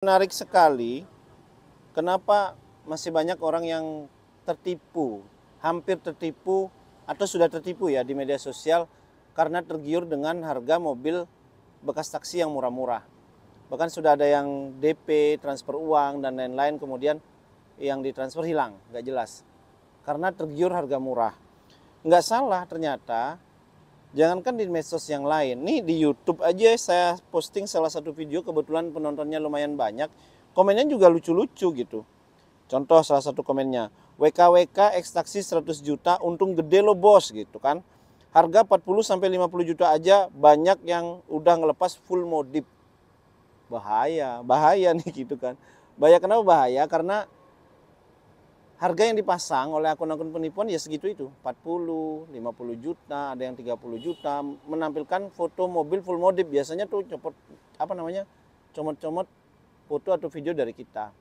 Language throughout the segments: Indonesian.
Menarik sekali, kenapa masih banyak orang yang tertipu, hampir tertipu atau sudah tertipu ya di media sosial karena tergiur dengan harga mobil bekas taksi yang murah-murah. Bahkan sudah ada yang DP, transfer uang dan lain-lain kemudian yang ditransfer hilang, nggak jelas. Karena tergiur harga murah. Nggak salah ternyata Jangankan di medsos yang lain, nih di YouTube aja saya posting salah satu video kebetulan penontonnya lumayan banyak, komennya juga lucu-lucu gitu. Contoh salah satu komennya, WKWK ekstraksi 100 juta, untung gede lo bos gitu kan. Harga 40 sampai 50 juta aja banyak yang udah ngelepas full modip. Bahaya, bahaya nih gitu kan. Bahaya kenapa bahaya? Karena harga yang dipasang oleh akun-akun penipuan ya segitu itu 40 50 juta ada yang 30 juta menampilkan foto mobil full modif biasanya tuh copot apa namanya comot-comot foto atau video dari kita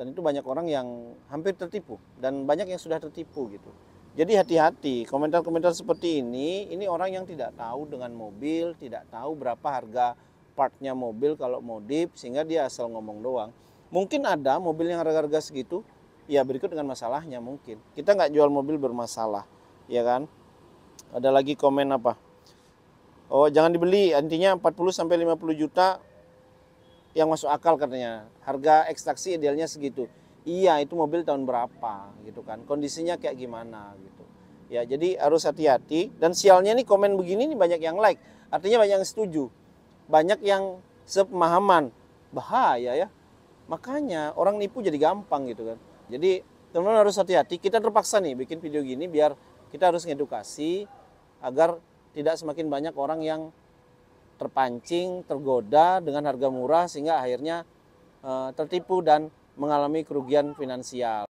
dan itu banyak orang yang hampir tertipu dan banyak yang sudah tertipu gitu jadi hati-hati komentar-komentar seperti ini ini orang yang tidak tahu dengan mobil tidak tahu berapa harga partnya mobil kalau modif sehingga dia asal ngomong doang mungkin ada mobil yang harga-harga segitu ya berikut dengan masalahnya mungkin kita nggak jual mobil bermasalah ya kan ada lagi komen apa oh jangan dibeli intinya 40 sampai 50 juta yang masuk akal katanya harga ekstraksi idealnya segitu iya itu mobil tahun berapa gitu kan kondisinya kayak gimana gitu ya jadi harus hati-hati dan sialnya nih komen begini nih banyak yang like artinya banyak yang setuju banyak yang sepemahaman bahaya ya makanya orang nipu jadi gampang gitu kan jadi teman-teman harus hati-hati. Kita terpaksa nih bikin video gini biar kita harus ngedukasi agar tidak semakin banyak orang yang terpancing, tergoda dengan harga murah sehingga akhirnya e, tertipu dan mengalami kerugian finansial.